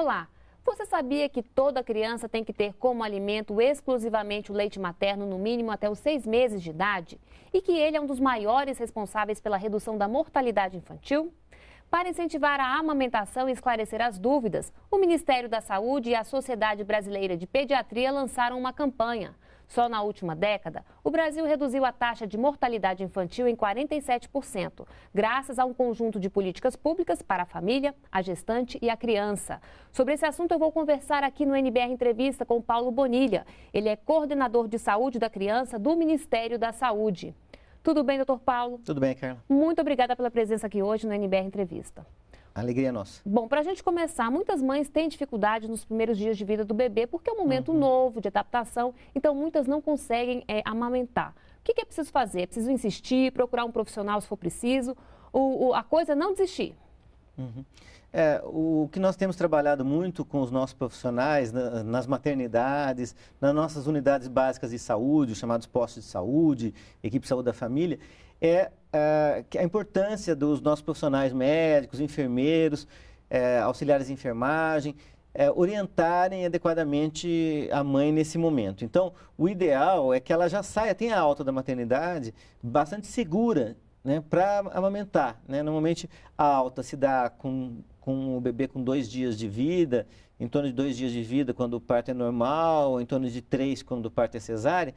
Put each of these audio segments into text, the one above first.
Olá! Você sabia que toda criança tem que ter como alimento exclusivamente o leite materno, no mínimo até os seis meses de idade? E que ele é um dos maiores responsáveis pela redução da mortalidade infantil? Para incentivar a amamentação e esclarecer as dúvidas, o Ministério da Saúde e a Sociedade Brasileira de Pediatria lançaram uma campanha. Só na última década, o Brasil reduziu a taxa de mortalidade infantil em 47%, graças a um conjunto de políticas públicas para a família, a gestante e a criança. Sobre esse assunto, eu vou conversar aqui no NBR Entrevista com Paulo Bonilha. Ele é coordenador de saúde da criança do Ministério da Saúde. Tudo bem, doutor Paulo? Tudo bem, Carla. Muito obrigada pela presença aqui hoje no NBR Entrevista. Alegria nossa. Bom, para a gente começar, muitas mães têm dificuldade nos primeiros dias de vida do bebê, porque é um momento uhum. novo de adaptação, então muitas não conseguem é, amamentar. O que, que, é preciso fazer? É preciso insistir, procurar um profissional se for preciso, o, o a coisa é não desistir. Uhum. É, o que nós temos trabalhado muito com os nossos profissionais, na, nas maternidades, nas nossas unidades básicas de saúde, chamados postos de saúde, equipe de saúde da família, é, é a importância dos nossos profissionais médicos, enfermeiros, é, auxiliares de enfermagem, é, orientarem adequadamente a mãe nesse momento. Então, o ideal é que ela já saia, tenha a alta da maternidade bastante segura né, para amamentar. Né? Normalmente a alta se dá com, com o bebê com dois dias de vida, em torno de dois dias de vida quando o parto é normal, em torno de três quando o parto é cesárea.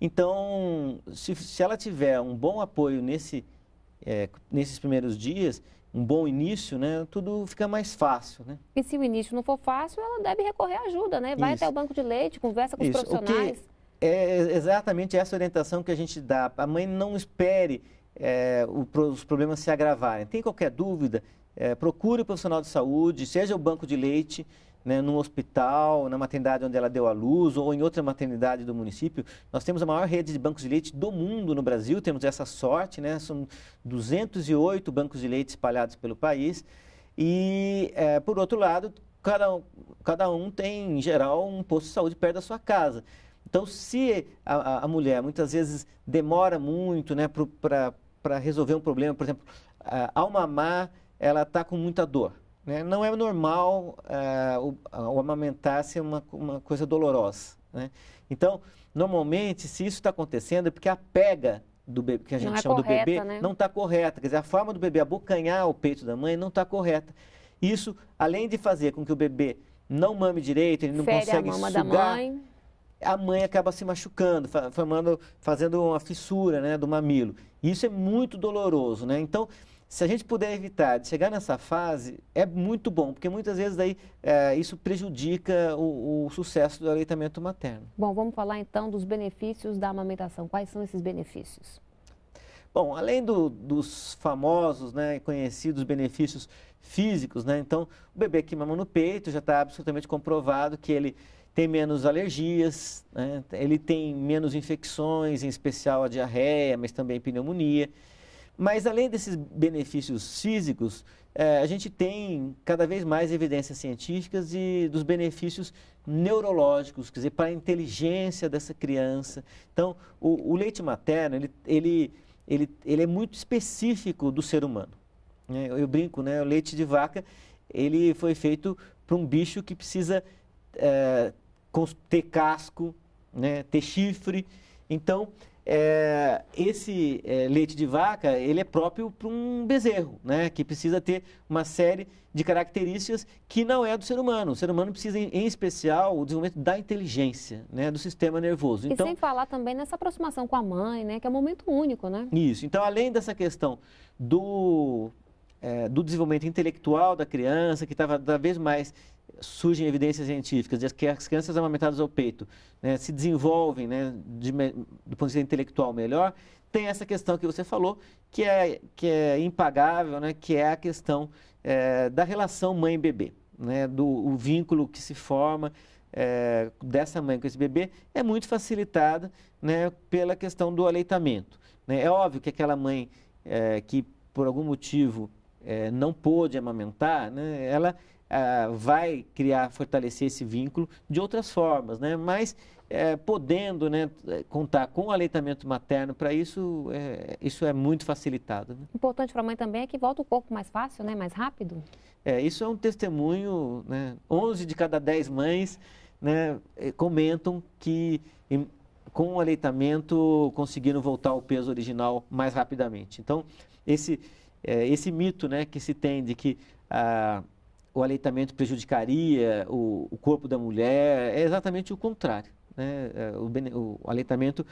Então, se, se ela tiver um bom apoio nesse, é, nesses primeiros dias, um bom início, né, tudo fica mais fácil, né? E se o início não for fácil, ela deve recorrer à ajuda, né? Vai Isso. até o banco de leite, conversa com Isso. os profissionais. é exatamente essa orientação que a gente dá. A mãe não espere é, os problemas se agravarem. Tem qualquer dúvida, é, procure o profissional de saúde, seja o banco de leite, né, num hospital, na maternidade onde ela deu à luz ou em outra maternidade do município. Nós temos a maior rede de bancos de leite do mundo no Brasil, temos essa sorte, né? São 208 bancos de leite espalhados pelo país. E, é, por outro lado, cada, cada um tem, em geral, um posto de saúde perto da sua casa. Então, se a, a mulher muitas vezes demora muito né, para resolver um problema, por exemplo, é, ao mamar, ela está com muita dor. Né? Não é normal uh, o, amamentar ser uma, uma coisa dolorosa. Né? Então, normalmente, se isso está acontecendo, é porque a pega do bebê, que a gente não é chama é correta, do bebê né? não está correta. Quer dizer, a forma do bebê abocanhar o peito da mãe não está correta. Isso, além de fazer com que o bebê não mame direito, ele não Fere consegue a mama sugar, da mãe. a mãe acaba se machucando, formando, fazendo uma fissura né, do mamilo. Isso é muito doloroso. Né? Então, se a gente puder evitar de chegar nessa fase, é muito bom, porque muitas vezes daí, é, isso prejudica o, o, sucesso do aleitamento materno. Bom, vamos falar então dos benefícios da amamentação. Quais são esses benefícios? Bom, além do, dos famosos né, conhecidos benefícios físicos, né, então o bebê que mama no peito já está absolutamente comprovado que ele tem menos alergias, né, ele tem menos infecções, em especial a diarreia, mas também pneumonia. Mas além desses benefícios físicos, é, a gente tem cada vez mais evidências científicas e dos benefícios neurológicos, quer dizer, para a inteligência dessa criança. Então, o, o leite materno, ele, ele, ele, ele é muito específico do ser humano. Né? Eu, eu, brinco, né? o leite de vaca, ele foi feito para um bicho que precisa é, ter casco, né? ter chifre. Então, é, esse é, leite de vaca ele é próprio para um bezerro, né? que precisa ter uma série de características que não é do ser humano. O ser humano precisa, em, em especial, o desenvolvimento da inteligência, né? do sistema nervoso. E então, sem falar também nessa aproximação com a mãe, né? que é um momento único. Né? Isso. Então, além dessa questão do, é, do desenvolvimento intelectual da criança, que estava cada vez mais surgem evidências científicas de que as crianças amamentadas ao peito né, se desenvolvem né, de, do ponto de vista intelectual melhor, tem essa questão que você falou, que é, que é impagável, né, que é a questão é, da relação mãe-bebê, né, do o vínculo que se forma é, dessa mãe com esse bebê é muito facilitada né, pela questão do aleitamento. Né? É óbvio que aquela mãe é, que por algum motivo é, não pôde amamentar, né, ela eh, vai criar, fortalecer esse vínculo de outras formas, né? Mas é, podendo né, eh, contar com o aleitamento materno para isso, é, isso é muito facilitado. Né? Importante para a mãe também é que volta o corpo mais fácil, né, mais rápido. É, isso é um testemunho, né, 11 de cada 10 mães né, comentam que em, com o aleitamento conseguiram voltar ao peso original mais rapidamente. Então, esse, é, esse mito né, que se tem de que... Ah, o aleitamento prejudicaria o, o corpo da mulher, é exatamente o contrário. Né? É, o, o, aleitamento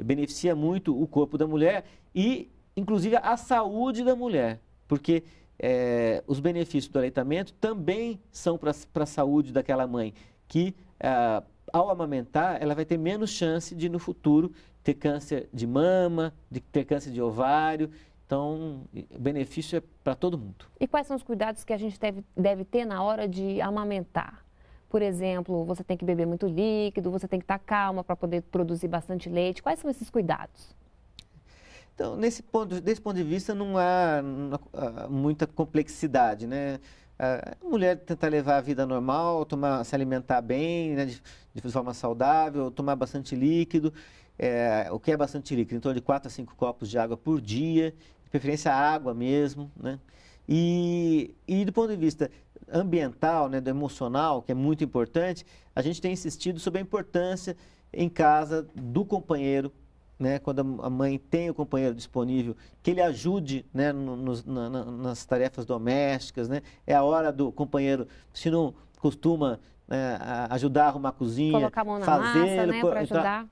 beneficia muito o corpo da mulher e, inclusive, a saúde da mulher, porque é, os benefícios do aleitamento também são para a saúde daquela mãe, que ah, ao amamentar ela vai ter menos chance de no futuro ter câncer de mama, de ter câncer de ovário então, o benefício é para todo mundo. E quais são os cuidados que a gente deve, deve ter na hora de amamentar? Por exemplo, você tem que beber muito líquido, você tem que estar calma para poder produzir bastante leite. Quais são esses cuidados? Então, nesse ponto, desse ponto de vista, não há, não há muita complexidade, né? A mulher tentar levar a vida normal, tomar, se alimentar bem, né, de, de forma saudável, tomar bastante líquido, é, o que é bastante líquido, em torno de 4 a 5 copos de água por dia, de preferência água mesmo, né? E, e do ponto de vista ambiental, né, do emocional, que é muito importante, a gente tem insistido sobre a importância em casa do companheiro, né, quando a mãe tem o companheiro disponível, que ele ajude né, nos, na, nas tarefas domésticas. Né? É a hora do companheiro, se não costuma né, ajudar a arrumar a cozinha, Colocar a mão na fazer, massa, né, tá ajudar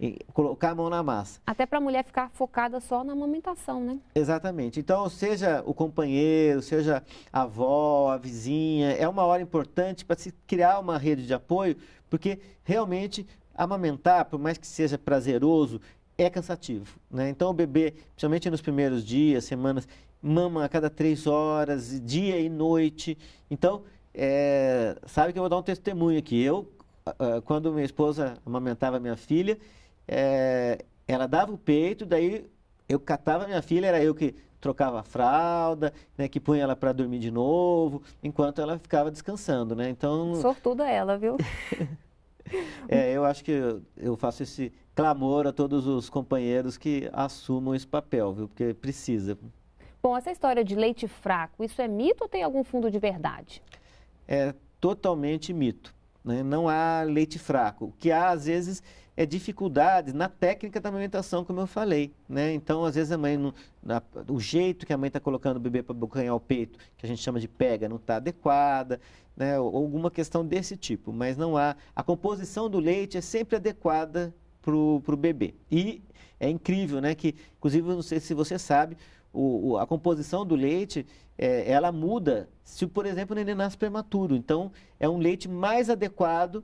e colocar a mão na massa. Até para a mulher ficar focada só na amamentação, né? Exatamente. Então, seja o companheiro, seja a avó, a vizinha, é uma hora importante para se criar uma rede de apoio, porque realmente amamentar, por mais que seja prazeroso, é cansativo. Né? Então, o bebê, principalmente nos primeiros dias, semanas, mama a cada três horas, dia e noite. Então, é, sabe que eu vou dar um testemunho aqui. Eu, ah, ah, quando minha esposa amamentava minha filha, é, ela dava o peito, daí eu catava minha filha, era eu que trocava a fralda, né, que punha ela para dormir de novo, enquanto ela ficava descansando, né? Então... Sortuda ela, viu? é, eu acho que eu, faço esse clamor a todos os companheiros que assumam esse papel, viu? Porque precisa. Bom, essa história de leite fraco, isso é mito ou tem algum fundo de verdade? É totalmente mito né? não há leite fraco. O que há, às vezes, é dificuldade na técnica da amamentação, como eu falei. Né? Então, às vezes, a mãe, na, o jeito que a mãe está colocando o bebê para abocanhar o peito, que a gente chama de pega, não está adequada, né? ou alguma questão desse tipo. Mas não há. A composição do leite é sempre adequada para o bebê. E é incrível, né? Que, inclusive, não sei se você sabe, o, o, a composição do leite é, ela muda se, por exemplo, o neném nasce prematuro. Então, é um leite mais adequado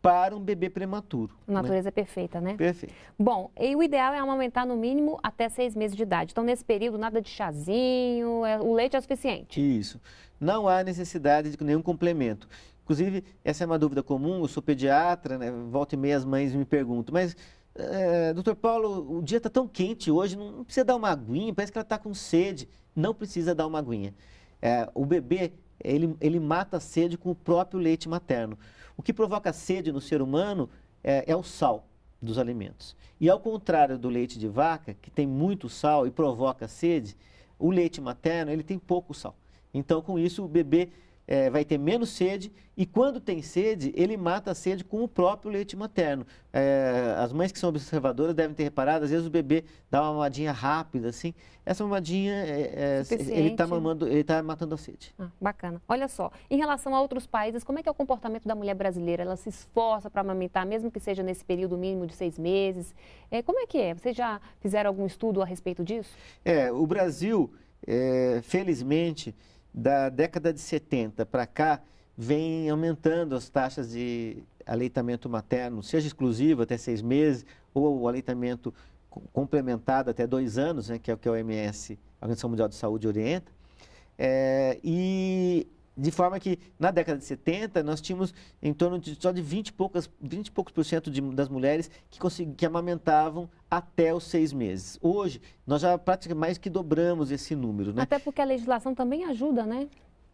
para um bebê prematuro. Né? Natureza né? perfeita, né? Perfeito. Bom, e o ideal é amamentar no mínimo até seis meses de idade. Então, nesse período, nada de chazinho, é, o leite é o suficiente. Isso. Não há necessidade de nenhum complemento. Inclusive, essa é uma dúvida comum, eu sou pediatra, né? volta e meia as mães me perguntam, mas é, doutor Paulo, o dia está tão quente hoje, não, precisa dar uma aguinha, parece que ela está com sede. Não precisa dar uma aguinha. É, o bebê, ele, ele mata a sede com o próprio leite materno. O que provoca sede no ser humano é, é o sal dos alimentos. E ao contrário do leite de vaca, que tem muito sal e provoca sede, o leite materno ele tem pouco sal. Então, com isso, o bebê é, vai ter menos sede e quando tem sede, ele mata a sede com o próprio leite materno. É, as mães que são observadoras devem ter reparado, às vezes o bebê dá uma mamadinha rápida, assim. Essa mamadinha, é, é ele está mamando, ele está matando a sede. Ah, bacana. Olha só, em relação a outros países, como é que é o comportamento da mulher brasileira? Ela se esforça para amamentar, mesmo que seja nesse período mínimo de seis meses. É, como é que é? Vocês já fizeram algum estudo a respeito disso? É, o Brasil, é, felizmente da década de 70 para cá, vem aumentando as taxas de aleitamento materno, seja exclusivo até seis meses, ou o aleitamento complementado até dois anos, né, que é o que a OMS, a Organização Mundial de Saúde, orienta. É, e de forma que, na década de 70, nós tínhamos em torno de só de 20 e poucas, 20 e poucos por cento de, das mulheres que, consegui, que amamentavam até os seis meses. Hoje, nós já praticamente mais que dobramos esse número. Né? Até porque a legislação também ajuda, né?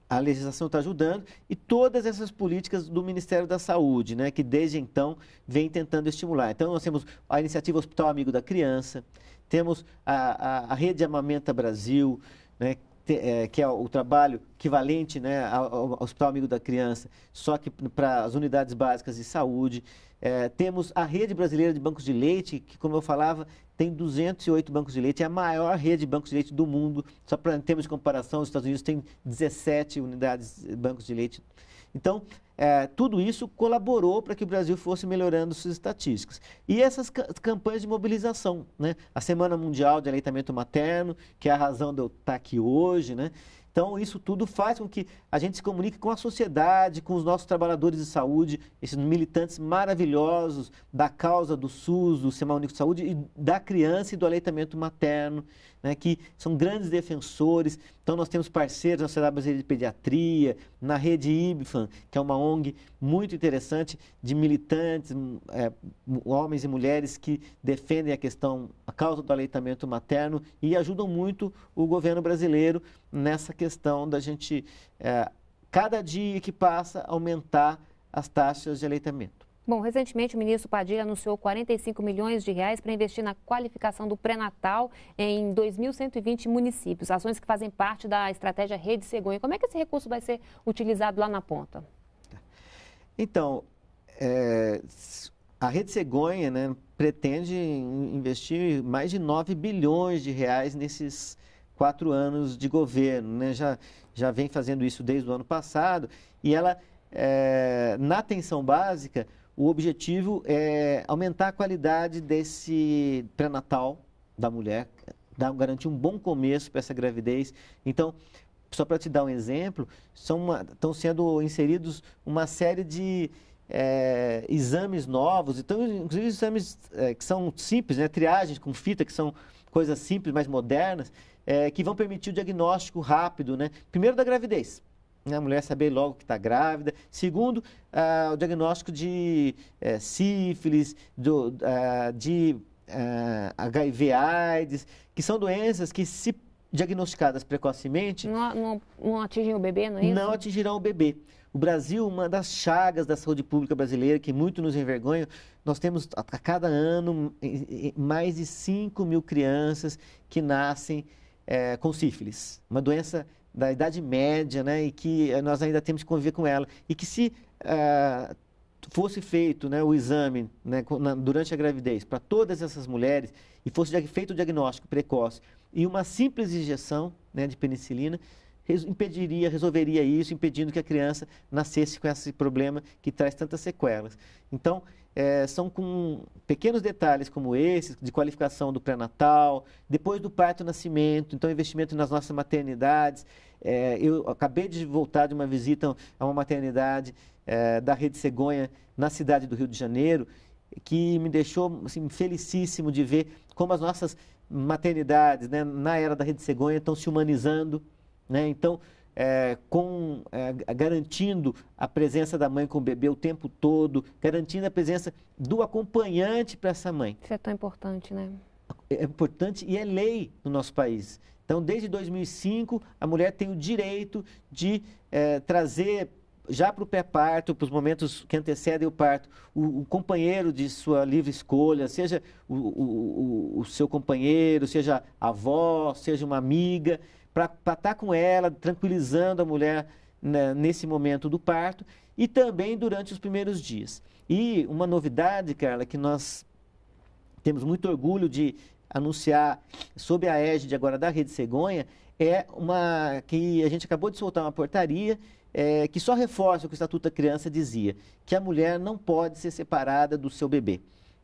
A legislação está ajudando e todas essas políticas do Ministério da Saúde, né, que desde então vem tentando estimular. Então, nós temos a iniciativa Hospital Amigo da Criança, temos a, a, a Rede Amamenta Brasil, né, é, que é o trabalho equivalente né, ao, Hospital Amigo da Criança, só que para as unidades básicas de saúde. É, temos a Rede Brasileira de Bancos de Leite, que, como eu falava, tem 208 bancos de leite, é a maior rede de bancos de leite do mundo. Só para termos de comparação, os Estados Unidos tem 17 unidades de bancos de leite então, é, tudo isso colaborou para que o Brasil fosse melhorando suas estatísticas. E essas campanhas de mobilização, né? A Semana Mundial de Aleitamento Materno, que é a razão de eu estar tá aqui hoje, né? Então, isso tudo faz com que a gente se comunique com a sociedade, com os nossos trabalhadores de saúde, esses militantes maravilhosos da causa do SUS, do Sistema Único de Saúde, e da criança e do aleitamento materno né, que são grandes defensores. Então, nós temos parceiros na Sociedade Brasileira de Pediatria, na rede IBFAN, que é uma ONG muito interessante de militantes, hum, é, homens e mulheres que defendem a questão, a causa do aleitamento materno e ajudam muito o governo brasileiro nessa questão da gente, é, cada dia que passa, aumentar as taxas de aleitamento. Bom, recentemente o ministro Padilha anunciou 45 milhões de reais para investir na qualificação do pré-natal em 2.120 municípios, ações que fazem parte da estratégia Rede Cegonha. Como é que esse recurso vai ser utilizado lá na ponta? Então, é, a Rede Cegonha né, pretende investir mais de 9 bilhões de reais nesses quatro anos de governo. Né? Já, já vem fazendo isso desde o ano passado e ela, é, na atenção básica, o objetivo é aumentar a qualidade desse pré-natal da mulher, dar, garantir um bom começo para essa gravidez. Então, só para te dar um exemplo, estão sendo inseridos uma série de é, exames novos, então, inclusive exames é, que são simples, né, triagens com fita, que são coisas simples, mais modernas, é, que vão permitir o diagnóstico rápido, né, primeiro da gravidez né, a mulher saber logo que está grávida. Segundo, ah, o diagnóstico de é, sífilis, do, ah, de ah, HIV AIDS, que são doenças que se diagnosticadas precocemente... Não, não, não atingem o bebê, não é isso? Não atingirão o bebê. O Brasil, uma das chagas da saúde pública brasileira, que muito nos envergonha, nós temos a cada ano mais de 5 mil crianças que nascem é, com sífilis. Uma doença da Idade Média, né, e que eh, nós ainda temos que conviver com ela. E que se uh, fosse feito né, o exame né, durante a gravidez para todas essas mulheres e fosse feito o diagnóstico precoce e uma simples injeção né, de penicilina, impediria, resolveria isso, impedindo que a criança nascesse com esse problema que traz tantas sequelas. Então, é, são com pequenos detalhes como esses, de qualificação do pré-natal, depois do parto e nascimento, então investimento nas nossas maternidades. É, eu acabei de voltar de uma visita a uma maternidade é, da Rede Cegonha na cidade do Rio de Janeiro, que me deixou assim, felicíssimo de ver como as nossas maternidades, né, na era da Rede Cegonha, estão se humanizando, né? Então, é, com, é, garantindo a presença da mãe com o bebê o tempo todo, garantindo a presença do acompanhante para essa mãe. Isso é tão importante, né? É, é importante e é lei no nosso país. Então, desde 2005, a mulher tem o direito de é, trazer já para o pré-parto, para os momentos que antecedem o parto, o, o, companheiro de sua livre escolha, seja o, o, o seu companheiro, seja a avó, seja uma amiga para estar tá com ela, tranquilizando a mulher né, nesse momento do parto e também durante os primeiros dias. E uma novidade, Carla, que nós temos muito orgulho de anunciar sob a égide agora da Rede Cegonha, é uma que a gente acabou de soltar uma portaria é, que só reforça o que o Estatuto da Criança dizia, que a mulher não pode ser separada do seu bebê.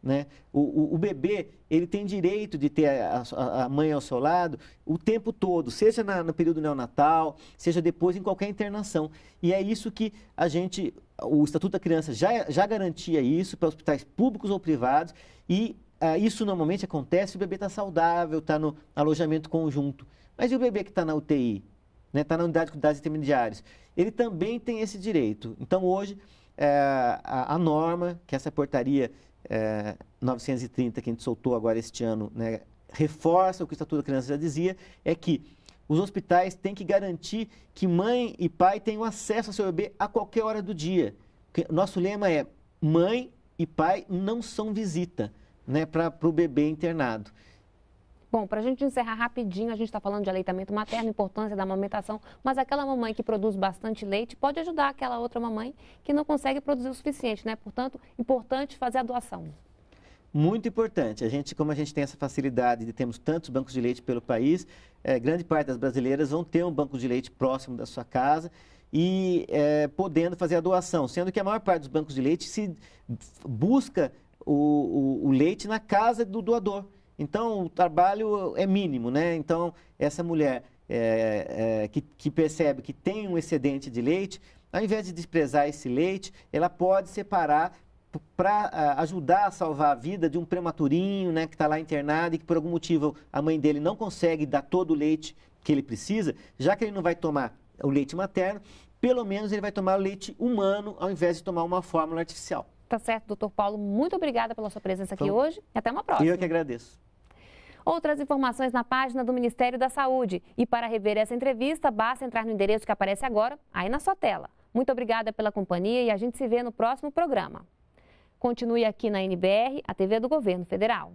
Né? O, o, o, bebê ele tem direito de ter a, a, a, mãe ao seu lado o tempo todo, seja na, no período neonatal, seja depois em qualquer internação. E é isso que a gente, o Estatuto da Criança já, já garantia isso para hospitais públicos ou privados e ah, isso normalmente acontece se o bebê está saudável, está no alojamento conjunto. Mas e o bebê que está na UTI, está né? Tá na unidade de cuidados intermediários? Ele também tem esse direito. Então hoje é, a, a norma que essa portaria é, 930, que a gente soltou agora este ano, né, reforça o que o Estatuto da Criança já dizia, é que os hospitais têm que garantir que mãe e pai tenham acesso ao seu bebê a qualquer hora do dia. Nosso lema é mãe e pai não são visita né, para o bebê internado. Bom, para a gente encerrar rapidinho, a gente está falando de aleitamento materno, importância da amamentação, mas aquela mamãe que produz bastante leite pode ajudar aquela outra mamãe que não consegue produzir o suficiente, né? Portanto, importante fazer a doação. Muito importante. A gente, como a gente tem essa facilidade de termos tantos bancos de leite pelo país, é, grande parte das brasileiras vão ter um banco de leite próximo da sua casa e é, podendo fazer a doação, sendo que a maior parte dos bancos de leite se busca o, o, o leite na casa do doador. Então, o trabalho é mínimo, né? Então, essa mulher é, é, que, que, percebe que tem um excedente de leite, ao invés de desprezar esse leite, ela pode separar para ajudar a salvar a vida de um prematurinho, né, que está lá internado e que por algum motivo a mãe dele não consegue dar todo o leite que ele precisa, já que ele não vai tomar o leite materno, pelo menos ele vai tomar o leite humano ao invés de tomar uma fórmula artificial. Tá certo, doutor Paulo. Muito obrigada pela sua presença aqui Vamos. hoje. Até uma próxima. Eu é que agradeço. Outras informações na página do Ministério da Saúde. E para rever essa entrevista, basta entrar no endereço que aparece agora, aí na sua tela. Muito obrigada pela companhia e a gente se vê no próximo programa. Continue aqui na NBR, a TV do Governo Federal.